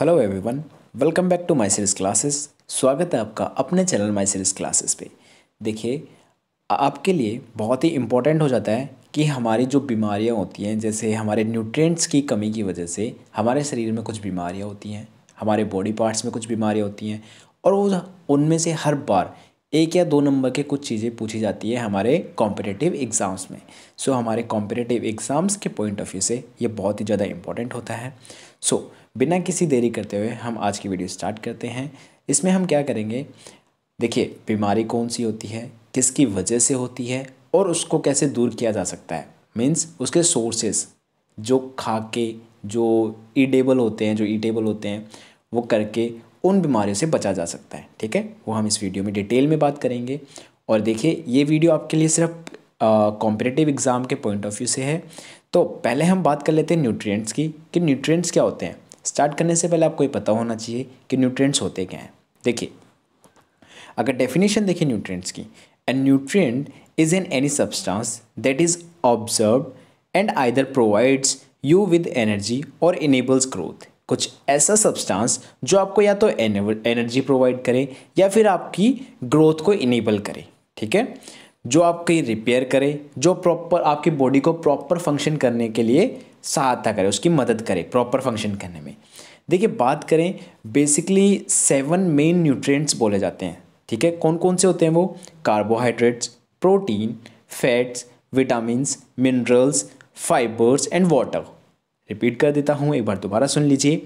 hello everyone welcome back to my series classes स्वागत है आपका अपने चैनल माय सीरीज क्लासेस पे देखिए आपके लिए बहुत ही इम्पोर्टेंट हो जाता है कि हमारी जो बीमारियां होती हैं जैसे हमारे न्यूट्रिएंट्स की कमी की वजह से हमारे शरीर में कुछ बीमारियां होती हैं हमारे बॉडी पार्ट्स में कुछ बीमारियाँ होती हैं और वो उनमें से हर बार एक या दो नंबर के कुछ चीज़ें पूछी जाती है हमारे कॉम्पिटेटिव एग्ज़ाम्स में सो so, हमारे कॉम्पिटेटिव एग्ज़ाम्स के पॉइंट ऑफ व्यू से ये बहुत ही ज़्यादा इम्पॉर्टेंट होता है सो so, बिना किसी देरी करते हुए हम आज की वीडियो स्टार्ट करते हैं इसमें हम क्या करेंगे देखिए बीमारी कौन सी होती है किसकी वजह से होती है और उसको कैसे दूर किया जा सकता है मीन्स उसके सोर्सेस जो खा के जो ईडेबल होते हैं जो ईटेबल होते हैं वो करके उन बीमारियों से बचा जा सकता है ठीक है वो हम इस वीडियो में डिटेल में बात करेंगे और देखिए ये वीडियो आपके लिए सिर्फ कॉम्पिटेटिव एग्ज़ाम के पॉइंट ऑफ व्यू से है तो पहले हम बात कर लेते हैं न्यूट्रिएंट्स की कि न्यूट्रिएंट्स क्या होते हैं स्टार्ट करने से पहले आपको ये पता होना चाहिए कि न्यूट्रिएंट्स होते क्या हैं देखिए अगर डेफिनेशन देखिए न्यूट्रिएंट्स की a nutrient is in any substance that is observe and either provides you with energy और इनेबल्स ग्रोथ कुछ ऐसा सब्सटेंस जो आपको या तो एनर्जी प्रोवाइड करे या फिर आपकी ग्रोथ को इनेबल करे ठीक है जो आप कहीं रिपेयर करे जो प्रॉपर आपकी बॉडी को प्रॉपर फंक्शन करने के लिए सहायता करे उसकी मदद करे प्रॉपर फंक्शन करने में देखिए बात करें बेसिकली सेवन मेन न्यूट्रिएंट्स बोले जाते हैं ठीक है कौन कौन से होते हैं वो carbohydrates protein fats vitamins minerals fibres and water repeat कर देता हूँ एक बार दोबारा सुन लीजिए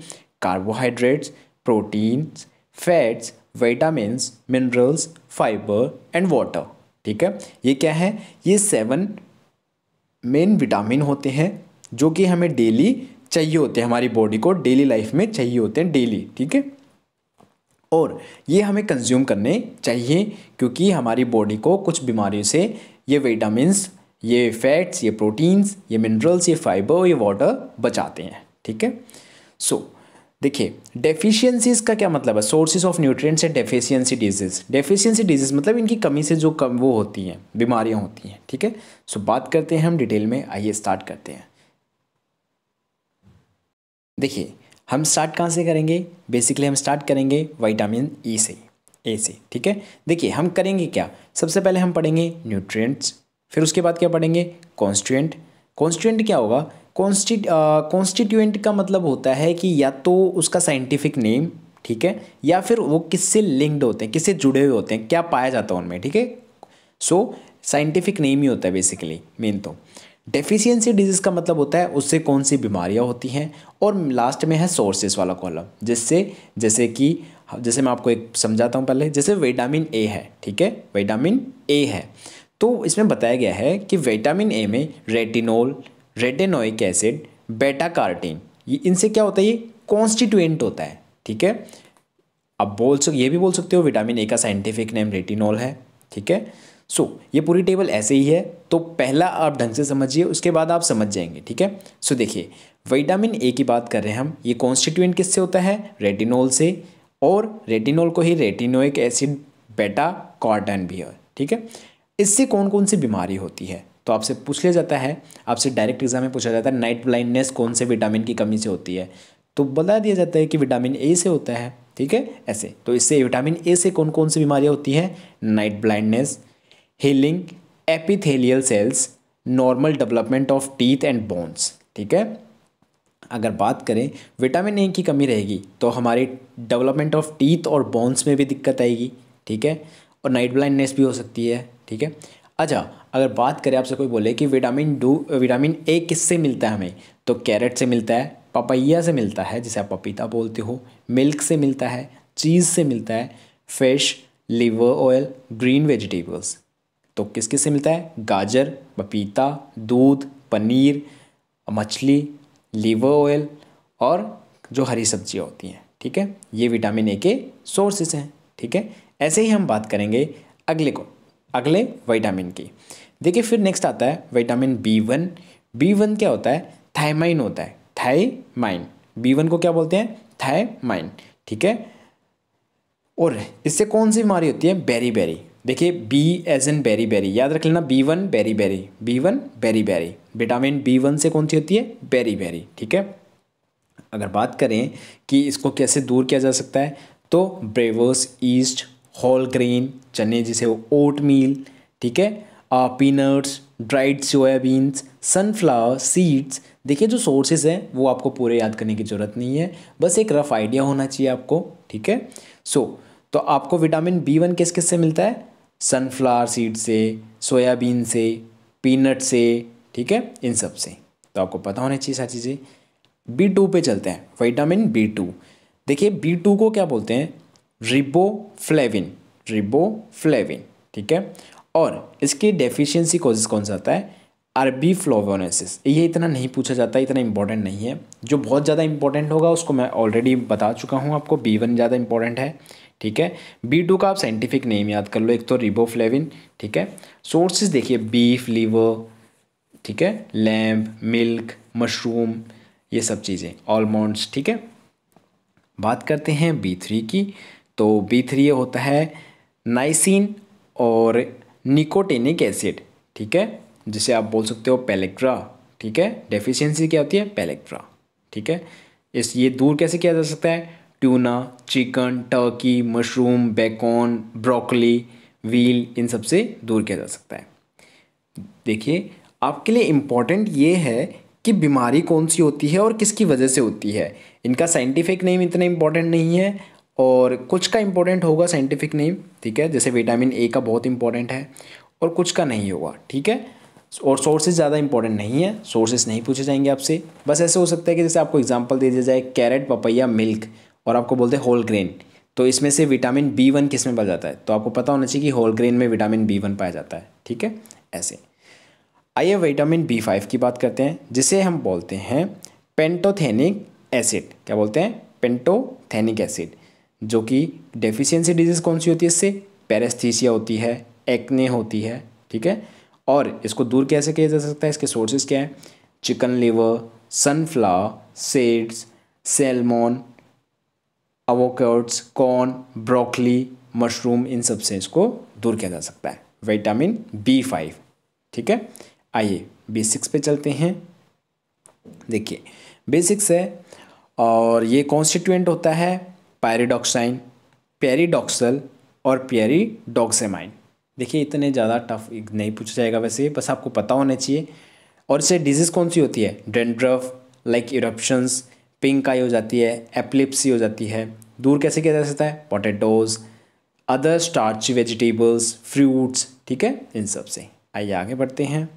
carbohydrates proteins fats vitamins minerals fibre and water ठीक है ये क्या है ये सेवन मेन विटामिन होते हैं जो कि हमें डेली चाहिए होते हैं हमारी बॉडी को डेली लाइफ में चाहिए होते हैं डेली ठीक है और ये हमें कंज्यूम करने चाहिए क्योंकि हमारी बॉडी को कुछ बीमारियों से ये विटामिन्स ये फैट्स ये प्रोटीन्स ये मिनरल्स ये फाइबर ये वाटर बचाते हैं ठीक है सो so, देखिए डेफिशिएंसीज का क्या मतलब है sources of nutrients and deficiency disease deficiency disease मतलब इनकी कमी से जो कम वो होती हैं बीमारियां होती हैं ठीक है सो बात करते हैं हम डिटेल में आइए स्टार्ट करते हैं देखिए हम स्टार्ट कहाँ से करेंगे बेसिकली हम स्टार्ट करेंगे वाइटामिन ई e से ए से ठीक है देखिए हम करेंगे क्या सबसे पहले हम पढ़ेंगे न्यूट्रिएंट्स फिर उसके बाद क्या पढ़ेंगे कॉन्स्टिट्यूंट कॉन्स्टिट्यूंट क्या होगा कॉन्स्टिट्यूएंट कॉन्स्टिट्यूंट uh, का मतलब होता है कि या तो उसका साइंटिफिक नेम ठीक है या फिर वो किससे लिंक्ड होते हैं किससे जुड़े हुए होते हैं क्या पाया जाता है उनमें ठीक है सो साइंटिफिक नेम ही होता है बेसिकली मेन तो डेफिशिएंसी डिजीज़ का मतलब होता है उससे कौन सी बीमारियां होती हैं और लास्ट में है सोर्सेज वाला कॉलम जिससे जैसे कि जैसे मैं आपको एक समझाता हूँ पहले जैसे विटामिन ए है ठीक है विटामिन ए है तो इसमें बताया गया है कि विटामिन ए में retinol retinoic acid beta carotene ये इनसे क्या होता है ये कॉन्स्टिट्यूएंट होता है ठीक है अब बोल सक ये भी बोल सकते हो विटामिन ए का साइंटिफिक नेम रेटिनॉल है ठीक है सो so, ये पूरी टेबल ऐसे ही है तो पहला आप ढंग से समझिए उसके बाद आप समझ जाएंगे ठीक है सो so, देखिए विटामिन ए की बात कर रहे हैं हम ये कॉन्स्टिट्यूएंट किससे होता है रेटिनॉल से और रेटिनॉल को ही रेटिनोइक एसिड बेटा कॉटन भी है ठीक है इससे कौन कौन सी बीमारी होती है तो आपसे पूछ लिया जाता है आपसे डायरेक्ट एग्जाम में पूछा जाता है नाइट ब्लाइंडनेस कौन से विटामिन की कमी से होती है तो बता दिया जाता है कि विटामिन ए से होता है ठीक है ऐसे तो इससे विटामिन ए से कौन कौन सी बीमारियाँ होती हैं night blindness healing epithelial cells normal development of teeth and bones ठीक है अगर बात करें विटामिन ए की कमी रहेगी तो हमारे डेवलपमेंट ऑफ टीथ और बोन्स में भी दिक्कत आएगी ठीक है और नाइट ब्लाइंडनेस भी हो सकती है ठीक है अच्छा अगर बात करें आपसे कोई बोले कि विटामिन डू विटामिन ए किससे मिलता है हमें तो कैरेट से मिलता है पपैया से मिलता है जिसे आप पपीता बोलते हो मिल्क से मिलता है चीज़ से मिलता है fish liver oil green vegetables तो किस किस से मिलता है गाजर पपीता दूध पनीर मछली लीवर ऑयल और जो हरी सब्जियाँ होती हैं ठीक है ये विटामिन ए के सोर्सेस हैं ठीक है ऐसे ही हम बात करेंगे अगले को अगले विटामिन की देखिए फिर नेक्स्ट आता है vitamin B one B one क्या होता है थायमाइन होता है थायमाइन बी वन को क्या बोलते हैं थायमाइन ठीक है और इससे कौन सी बीमारी होती है बेरी बेरी देखिए B as in beriberi याद रख लेना B one beriberi B one beriberi vitamin B one से कौन सी होती है बेरी बेरी ठीक है अगर बात करें कि इसको कैसे दूर किया जा सकता है तो ब्रेवर्स ईस्ट होल ग्रेन चने जिसे ओट मील ठीक है peanuts dried soybeans sunflower seeds देखिए जो सोर्सेज हैं वो आपको पूरे याद करने की ज़रूरत नहीं है बस एक रफ़ आइडिया होना चाहिए आपको ठीक है सो so, तो आपको विटामिन बी वन किस किस से मिलता है सनफ्लावर सीड से सोयाबीन से पीनट से ठीक है इन सब से तो आपको पता होना चाहिए सारी चीज़ें बी टू पर चलते हैं विटामिन बी टू देखिए बी टू को क्या बोलते हैं रिबोफ्लेविन रिबोफ्लेविन ठीक है और इसकी डेफिशिएंसी कोजेज कौन सा आता है आरबी फ्लोवोनेसिस ये इतना नहीं पूछा जाता इतना इंपॉर्टेंट नहीं है जो बहुत ज़्यादा इंपॉर्टेंट होगा उसको मैं ऑलरेडी बता चुका हूँ आपको बी वन ज़्यादा इंपॉर्टेंट है ठीक है बी टू का आप साइंटिफिक नेम याद कर लो एक तो रिबोफ्लेविन ठीक है सोर्सेज देखिए बीफ लीवर ठीक है लैम्ब मिल्क मशरूम ये सब चीज़ें ऑलमोंड्स ठीक है बात करते हैं बी थ्री की तो बी थ्री होता है नाइसिन और निकोटेनिक एसिड ठीक है जिसे आप बोल सकते हो पेलेक्ट्रा ठीक है डेफिशिएंसी क्या होती है पेलेक्ट्रा ठीक है इस ये दूर कैसे किया जा सकता है tuna chicken turkey mushroom bacon broccoli veal इन सब से दूर किया जा सकता है देखिए आपके लिए इम्पॉर्टेंट ये है कि बीमारी कौन सी होती है और किसकी वजह से होती है इनका साइंटिफिक नेम इतना इम्पॉर्टेंट नहीं है और कुछ का इम्पोर्टेंट होगा साइंटिफिक नेम ठीक है जैसे विटामिन ए का बहुत इंपॉर्टेंट है और कुछ का नहीं होगा ठीक है और सोर्सेज ज़्यादा इंपॉर्टेंट नहीं है सोर्सेज नहीं पूछे जाएंगे आपसे बस ऐसे हो सकता है कि जैसे आपको एग्जाम्पल दे दिया जाए कैरेट पपैया मिल्क और आपको बोलते हैं होल ग्रेन तो इसमें से विटामिन बी वन किस में पाया जाता है तो आपको पता होना चाहिए कि होल ग्रेन में विटामिन बी वन पाया जाता है ठीक है ऐसे आइए विटामिन बी फाइव की बात करते हैं जिसे हम बोलते हैं पेंटोथेनिक एसिड क्या बोलते हैं पेंटोथेनिक एसिड जो कि डेफिशिएंसी डिजीज़ कौन सी होती है इससे पेरेस्थीसिया होती है एक्ने होती है ठीक है और इसको दूर कैसे किया जा सकता है इसके सोर्सेज क्या हैं chicken liver sunflower seeds salmon avocados corn broccoli mushroom इन सब से इसको दूर किया जा सकता है विटामिन बी फाइव ठीक है आइए बेसिक्स पे चलते हैं देखिए बेसिक्स है और ये कॉन्स्टिट्यूएंट होता है पैरिडॉक्साइन पेरीडॉक्सल और पेरीडॉक्सेमाइन देखिए इतने ज़्यादा टफ नहीं पूछा जाएगा वैसे बस आपको पता होना चाहिए और इससे डिजीज़ कौन सी होती है dandruff like eruptions pink eye हो जाती है एप्लिप्सी हो जाती है दूर कैसे किया जा सकता है potatoes other starch vegetables fruits ठीक है इन सब से आइए आगे बढ़ते हैं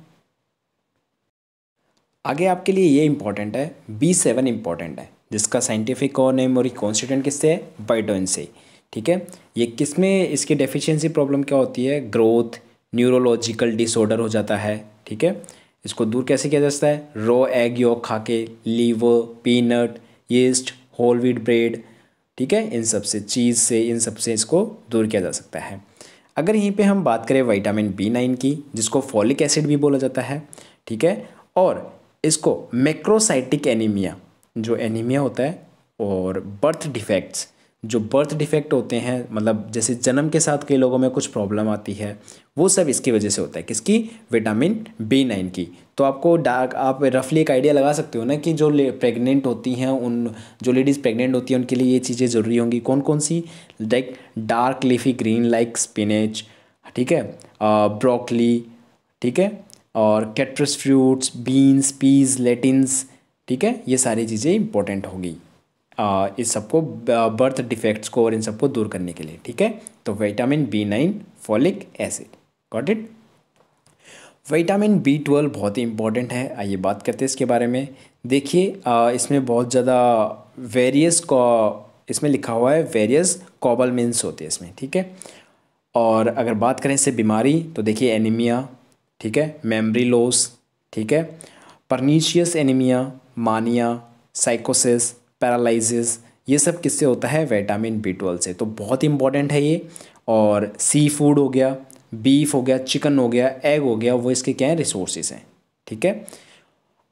आगे आपके लिए ये इम्पॉर्टेंट है बी सेवन इम्पॉर्टेंट है जिसका साइंटिफिक और नेम और कॉन्स्टिटेंट किससे है बाइटोइन से ठीक है ये किस में इसकी डेफिशिएंसी प्रॉब्लम क्या होती है ग्रोथ न्यूरोलॉजिकल डिसऑर्डर हो जाता है ठीक है इसको दूर कैसे किया जा सकता है रो एग योग खा के liver peanut yeast whole wheat bread ठीक है इन सब से चीज़ से इन सब से इसको दूर किया जा सकता है अगर यहीं पे हम बात करें विटामिन बी नाइन की जिसको फॉलिक एसिड भी बोला जाता है ठीक है और इसको मैक्रोसाइटिक एनीमिया जो एनीमिया होता है और बर्थ डिफेक्ट्स जो बर्थ डिफेक्ट होते हैं मतलब जैसे जन्म के साथ कई लोगों में कुछ प्रॉब्लम आती है वो सब इसकी वजह से होता है किसकी विटामिन बी नाइन की तो आपको डार्क आप रफली एक आइडिया लगा सकते हो ना कि जो प्रेग्नेंट होती हैं उन जो लेडीज़ प्रेग्नेंट होती हैं उनके लिए ये चीज़ें ज़रूरी होंगी कौन कौन सी like dark leafy green like spinach ठीक है ब्रोकली ठीक है और citrus fruits beans peas lentils ठीक है ये सारी चीज़ें इंपॉर्टेंट होगी इस सबको बर्थ डिफेक्ट्स को और इन सबको दूर करने के लिए ठीक है तो vitamin B nine folic acid got it vitamin B twelve बहुत ही इंपॉर्टेंट है आइए बात करते हैं इसके बारे में देखिए इसमें बहुत ज़्यादा वेरियस इसमें लिखा हुआ है वेरियस कॉबल मीन्स होते हैं इसमें ठीक है और अगर बात करें इससे बीमारी तो देखिए एनीमिया ठीक है मेमरी लॉस ठीक है परनीशियस एनीमिया मानिया साइकोसिस पैरालिसिस ये सब किससे होता है विटामिन बी ट्वेल्व से तो बहुत इंपॉर्टेंट है ये और सी फूड हो गया बीफ हो गया चिकन हो गया एग हो गया वो इसके क्या है रिसोर्सेज हैं ठीक है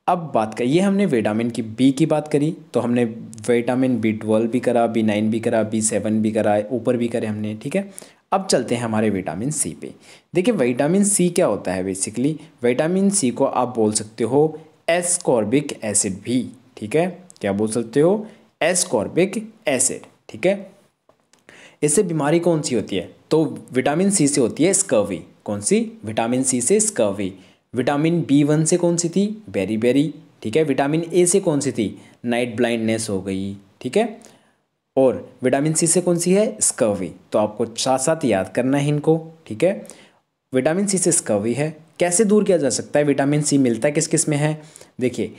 अब बात कर ये हमने विटामिन की बी की बात करी तो हमने विटामिन बी ट्वेल्व भी करा बी नाइन भी करा बी सेवन भी करा ऊपर भी करे हमने ठीक है अब चलते हैं हमारे विटामिन सी पे देखिए विटामिन सी क्या होता है बेसिकली विटामिन सी को आप बोल सकते हो एस्कॉर्बिक एसिड भी ठीक है क्या बोल सकते हो एस्कॉर्बिक एसिड ठीक है इससे बीमारी कौन सी होती है तो विटामिन सी से होती है स्कर्वी कौन सी विटामिन सी से स्कर्वी विटामिन बी वन से कौन सी थी बेरी बेरी ठीक है विटामिन ए से कौन सी थी नाइट ब्लाइंडनेस हो गई ठीक है और विटामिन सी से कौन सी है स्कर्वी तो आपको साथ साथ याद करना है इनको ठीक है विटामिन सी से स्कर्वी है कैसे दूर किया जा सकता है विटामिन सी मिलता है किस किस में है देखिए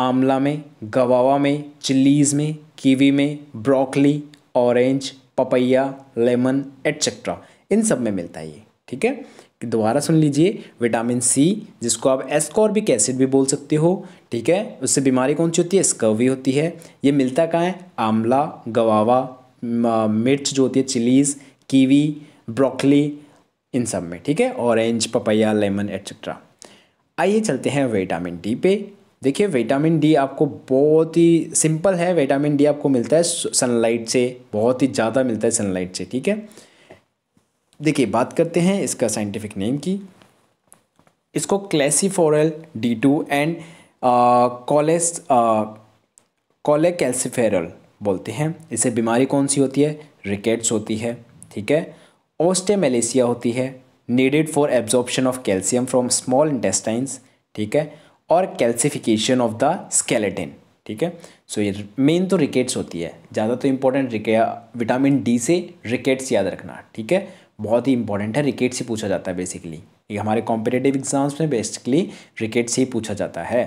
आंवला में गवावा में चिल्लीज़ में कीवी में broccoli orange papaya lemon etcetera इन सब में मिलता है ये ठीक है दोबारा सुन लीजिए विटामिन सी जिसको आप एस्कॉर्बिक एसिड भी बोल सकते हो ठीक है उससे बीमारी कौन सी होती है स्कर्वी होती है ये मिलता कहाँ है आंवला गवावा मिर्च जो होती है चिलीज़ कीवी ब्रोकली इन सब में ठीक है ऑरेंज पपैया लेमन एट्सेट्रा आइए चलते हैं विटामिन डी पे देखिए विटामिन डी आपको बहुत ही सिंपल है विटामिन डी आपको मिलता है सनलाइट से बहुत ही ज़्यादा मिलता है सनलाइट से ठीक है देखिए बात करते हैं इसका साइंटिफिक नेम की इसको क्लेसीफोरल डी टू एंड कॉलेस कॉलेकैल्सिफेरल बोलते हैं इसे बीमारी कौन सी होती है रिकेट्स होती है ठीक है ऑस्टेमलेसिया होती है needed for absorption of calcium from small intestines ठीक है और कैल्सिफिकेशन ऑफ द स्केलेटिन ठीक है सो ये मेन तो रिकेट्स होती है ज़्यादा तो इम्पोर्टेंट विटामिन डी से रिकेट्स याद रखना ठीक है बहुत ही इंपॉर्टेंट है रिकेट्स से पूछा जाता है बेसिकली ये हमारे कॉम्पिटेटिव एग्जाम्स में बेसिकली रिकेट से ही पूछा जाता है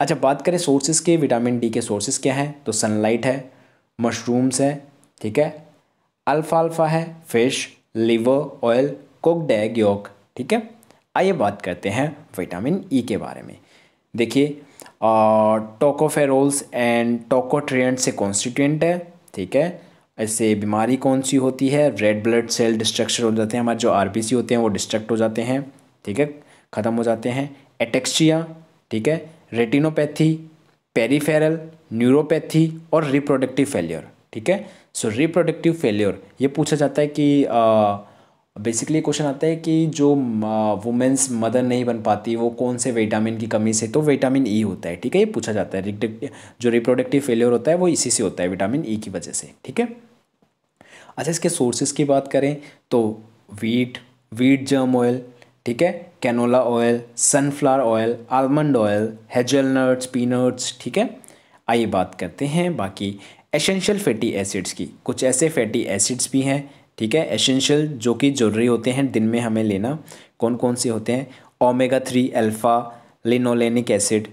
अच्छा बात करें सोर्सेज के विटामिन डी के सोर्सेज क्या हैं तो सनलाइट है मशरूम्स है ठीक है अल्फा अल्फा है fish liver oil cooked egg yolk ठीक है आइए बात करते हैं विटामिन ई e के बारे में देखिए टोकोफेरोल्स एंड टोकोट्रियट से कॉन्स्टिट्यूंट है ठीक है ऐसे बीमारी कौन सी होती है रेड ब्लड सेल डिस्ट्रक्चर हो जाते हैं हमारे जो आर होते हैं वो डिस्ट्रक्ट हो जाते हैं ठीक है ख़त्म हो जाते हैं एटेक्सिया ठीक है रेटिनोपैथी पेरीफेरल न्यूरोपैथी और रिप्रोडक्टिव फेलियर ठीक है सो रिप्रोडक्टिव फेल्योर ये पूछा जाता है कि बेसिकली क्वेश्चन आता है कि जो वुमेंस मदर नहीं बन पाती वो कौन से विटामिन की कमी से तो विटामिन ई e होता है ठीक है ये पूछा जाता है जो रिप्रोडक्टिव फेल्योर होता है वो इसी से होता है विटामिन ई e की वजह से ठीक है अच्छा इसके सोर्सेज की बात करें तो वीट वीट जर्म ऑयल ठीक है canola oil sunflower oil almond oil hazelnuts peanuts ठीक है आइए बात करते हैं बाकी एसेंशियल फैटी एसिड्स की कुछ ऐसे फैटी एसिड्स भी हैं ठीक है एसेंशियल जो कि जरूरी होते हैं दिन में हमें लेना कौन कौन से होते हैं omega three alpha linolenic acid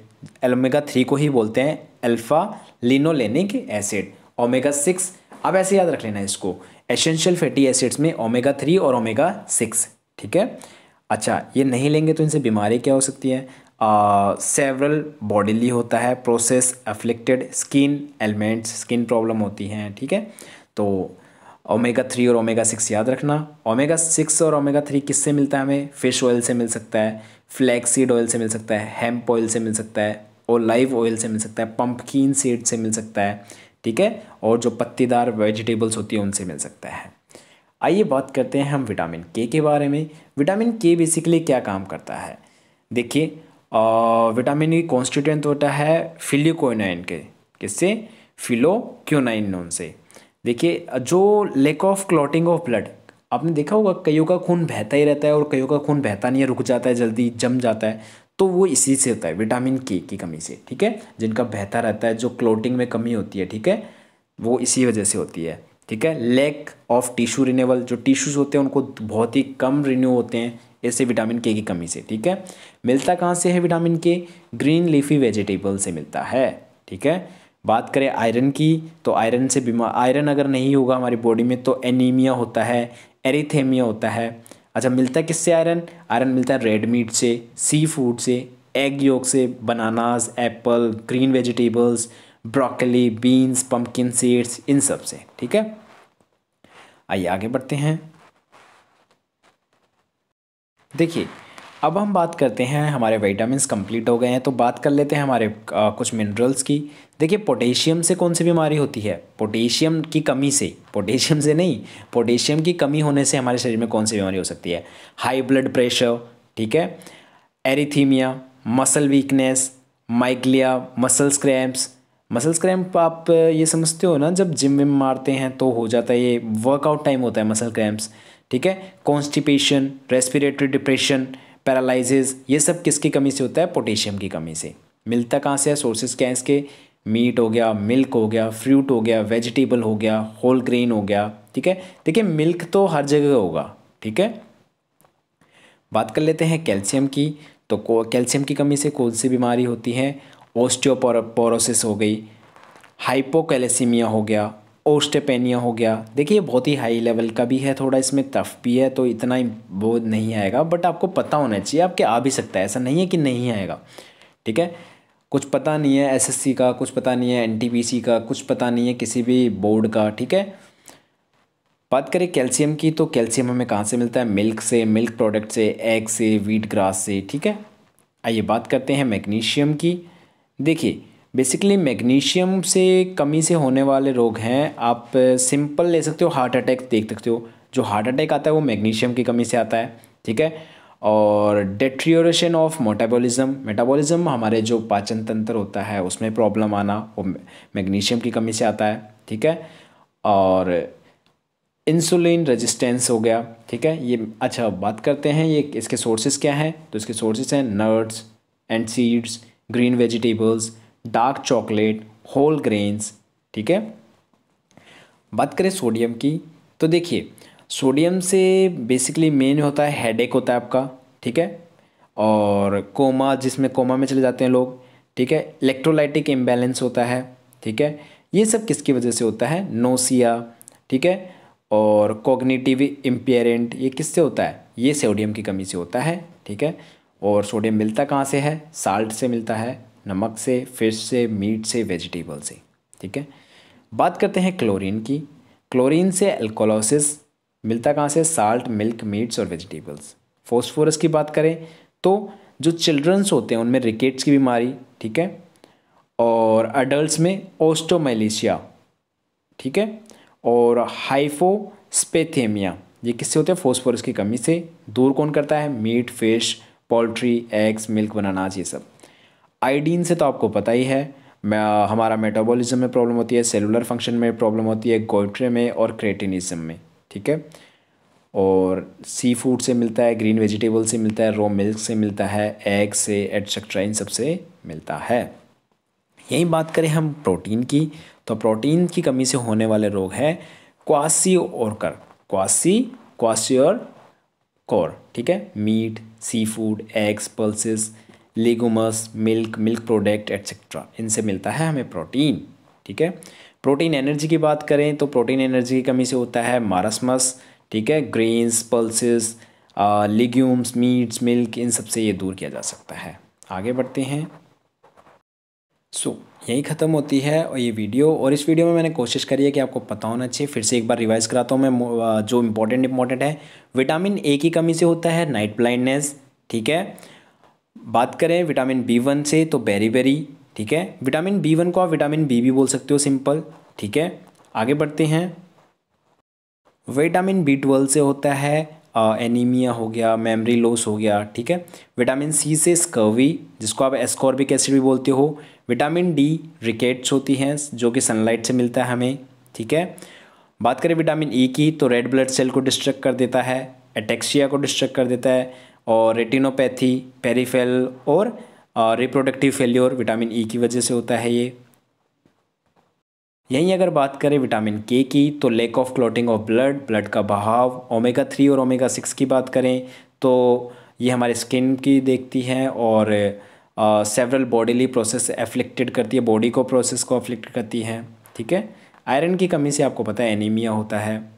omega three को ही बोलते हैं alpha linolenic acid omega six अब ऐसे याद रख लेना इसको एसेंशियल फैटी एसिड्स में ओमेगा थ्री और ओमेगा सिक्स ठीक है अच्छा ये नहीं लेंगे तो इनसे बीमारी क्या हो सकती है सेवरल बॉडीली होता है process afflicted skin elements skin problem होती हैं ठीक है तो ओमेगा थ्री और ओमेगा सिक्स याद रखना ओमेगा सिक्स और ओमेगा थ्री किससे मिलता है हमें फिश ऑयल से मिल सकता है फ्लैक्सीड ऑयल से मिल सकता है हेम्प ऑयल से मिल सकता है और लाइव ऑयल से मिल सकता है पम्पकिन सीड से मिल सकता है ठीक है और जो पत्तीदार वेजिटेबल्स होती है उनसे मिल सकता है आइए बात करते हैं हम विटामिन के के बारे में विटामिन के बेसिकली क्या काम करता है देखिए विटामिन ई कॉन्स्टिट्यूंट होता है फिलिकोनाइन के किससे फिलोक्योनाइन नोन से देखिए जो lack of clotting of blood आपने देखा होगा कईयों का खून बहता ही रहता है और कईयों का खून बहता नहीं है रुक जाता है जल्दी जम जाता है तो वो इसी से होता है विटामिन के की कमी से ठीक है जिनका बहता रहता है जो क्लोटिंग में कमी होती है ठीक है वो इसी वजह से होती है ठीक है लैक ऑफ टिश्यू रिन्यूअल जो टिश्यूज़ होते हैं उनको बहुत ही कम रिन्यू होते हैं ऐसे विटामिन के की कमी से ठीक है मिलता कहाँ से है विटामिन के ग्रीन लीफी वेजिटेबल से मिलता है ठीक है बात करें आयरन की तो आयरन से बीमार आयरन अगर नहीं होगा हमारी बॉडी में तो एनीमिया होता है एरिथेमिया होता है अच्छा मिलता है किससे आयरन आयरन मिलता है रेड मीट से सी फूड से एग योग से bananas apple green vegetables broccoli beans pumpkin seeds इन सब से ठीक है आइए आगे बढ़ते हैं देखिए अब हम बात करते हैं हमारे विटामिन कंप्लीट हो गए हैं तो बात कर लेते हैं हमारे आ, कुछ मिनरल्स की देखिए पोटेशियम से कौन सी बीमारी होती है पोटेशियम की कमी से पोटेशियम से नहीं पोटेशियम की कमी होने से हमारे शरीर में कौन सी बीमारी हो सकती है हाई ब्लड प्रेशर ठीक है एरिथीमिया मसल वीकनेस माइग्लिया मसल क्रैम्प्स मसल क्रैम्प आप ये समझते हो ना जब जिम विम मारते हैं तो हो जाता है ये वर्कआउट टाइम होता है मसल क्रैम्प्स ठीक है कॉन्स्टिपेशन रेस्पिरेटरी डिप्रेशन पैरालिसिस ये सब किसकी कमी से होता है पोटेशियम की कमी से मिलता कहाँ से है सोर्सेज क्या हैं इसके मीट हो गया मिल्क हो गया फ्रूट हो गया वेजिटेबल हो गया होल ग्रेन हो गया ठीक है देखिए मिल्क तो हर जगह होगा ठीक है बात कर लेते हैं कैल्शियम की तो कैल्शियम की कमी से कौन सी बीमारी होती है ओस्टियोपोरोसिस हो गई हाइपोकैलेसीमिया हो गया ओस्टेपेनिया हो गया देखिए बहुत ही हाई लेवल का भी है थोड़ा इसमें तफ भी है तो इतना ही बहुत नहीं आएगा बट आपको पता होना चाहिए आपके आ भी सकता है ऐसा नहीं है कि नहीं आएगा ठीक है कुछ पता नहीं है एसएससी का कुछ पता नहीं है एनटीपीसी का कुछ पता नहीं है किसी भी बोर्ड का ठीक है बात करें कैल्शियम की तो कैल्शियम हमें कहाँ से मिलता है मिल्क से मिल्क प्रोडक्ट से एग से वीट ग्रास से ठीक है आइए बात करते हैं मैग्नीशियम की देखिए बेसिकली मैग्नीशियम से कमी से होने वाले रोग हैं आप सिंपल ले सकते हो हार्ट अटैक देख सकते हो जो हार्ट अटैक आता है वो मैग्नीशियम की कमी से आता है ठीक है और डेट्रियोरेशन ऑफ मोटाबोलिज्म मेटाबॉलिज्म हमारे जो पाचन तंत्र होता है उसमें प्रॉब्लम आना वो मैग्नीशियम की कमी से आता है ठीक है और इंसुलिन रेजिस्टेंस हो गया ठीक है ये अच्छा बात करते हैं ये इसके सोर्सेज क्या हैं तो इसके सोर्सेज हैं nuts and seeds green vegetables dark chocolate whole grains ठीक है बात करें सोडियम की तो देखिए सोडियम से बेसिकली मेन होता है हेडेक होता है आपका ठीक है और कोमा जिसमें कोमा में चले जाते हैं लोग ठीक है इलेक्ट्रोलाइटिक इम्बेलेंस होता है ठीक है ये सब किसकी वजह से होता है नोसिया ठीक है और कॉग्निटिव इम्पेयरेंट ये किससे होता है ये सोडियम की कमी से होता है ठीक है और सोडियम मिलता कहाँ से है साल्ट से मिलता है नमक से फिश से मीट से वेजिटेबल से ठीक है बात करते हैं क्लोरीन की क्लोरीन से एल्कोलोसिस मिलता कहाँ से साल्ट मिल्क मीट्स और वेजिटेबल्स फॉस्फोरस की बात करें तो जो चिल्ड्रंस होते हैं उनमें रिकेट्स की बीमारी ठीक है और अडल्ट में ओस्टोमलेशिया ठीक है और हाइफोस्पेथेमिया ये किससे होते हैं फॉस्फोरस की कमी से दूर कौन करता है meat fish poultry eggs milk bananas ये सब आयोडीन से तो आपको पता ही है हमारा मेटाबॉलिज्म में प्रॉब्लम होती है सेलुलर फंक्शन में प्रॉब्लम होती है गोइट्रे में और क्रेटिनिज्म में ठीक है और सी फूड से मिलता है ग्रीन वेजिटेबल से मिलता है रो मिल्क से मिलता है एग से एटसेट्रा इन सबसे मिलता है यही बात करें हम प्रोटीन की तो प्रोटीन की कमी से होने वाले रोग है क्वासी और कर क्वासी क्वासी और कोर ठीक है meat seafood eggs pulses legumes milk milk product etcetera इनसे मिलता है हमें प्रोटीन ठीक है प्रोटीन एनर्जी की बात करें तो प्रोटीन एनर्जी की कमी से होता है मारसमस ठीक है grains pulses legumes meats milk इन सब से ये दूर किया जा सकता है आगे बढ़ते हैं सो so, यही ख़त्म होती है और ये वीडियो और इस वीडियो में मैंने कोशिश करी है कि आपको पता होना चाहिए फिर से एक बार रिवाइज़ कराता हूँ मैं जो इम्पोर्टेंट इम्पोर्टेंट है विटामिन ए की कमी से होता है नाइट ब्लाइंडनेस ठीक है बात करें विटामिन बी वन से तो बेरी बेरी ठीक है विटामिन बी वन को आप विटामिन बी भी बोल सकते हो सिंपल ठीक है आगे बढ़ते हैं विटामिन बी ट्वेल्व से होता है एनीमिया हो गया मेमोरी लॉस हो गया ठीक है विटामिन सी से स्कर्वी जिसको आप एस्कॉर्बिक एसिड भी बोलते हो विटामिन डी रिकेट्स होती हैं जो कि सनलाइट से मिलता है हमें ठीक है बात करें विटामिन ई e की तो रेड ब्लड सेल को डिस्ट्रक्ट कर देता है एटेक्सिया को डिस्ट्रक्ट कर देता है और रेटिनोपैथी पेरीफेल और reproductive failure vitamin E e की वजह से होता है ये यहीं अगर बात करें विटामिन के की तो lack of clotting of blood blood का बहाव ओमेगा थ्री और ओमेगा सिक्स की बात करें तो ये हमारे स्किन की देखती हैं और सेवरल बॉडीली प्रोसेस एफ्लिक्टेड करती है बॉडी को प्रोसेस को अफ्लिक्ट करती हैं ठीक है आयरन की कमी से आपको पता है एनीमिया होता है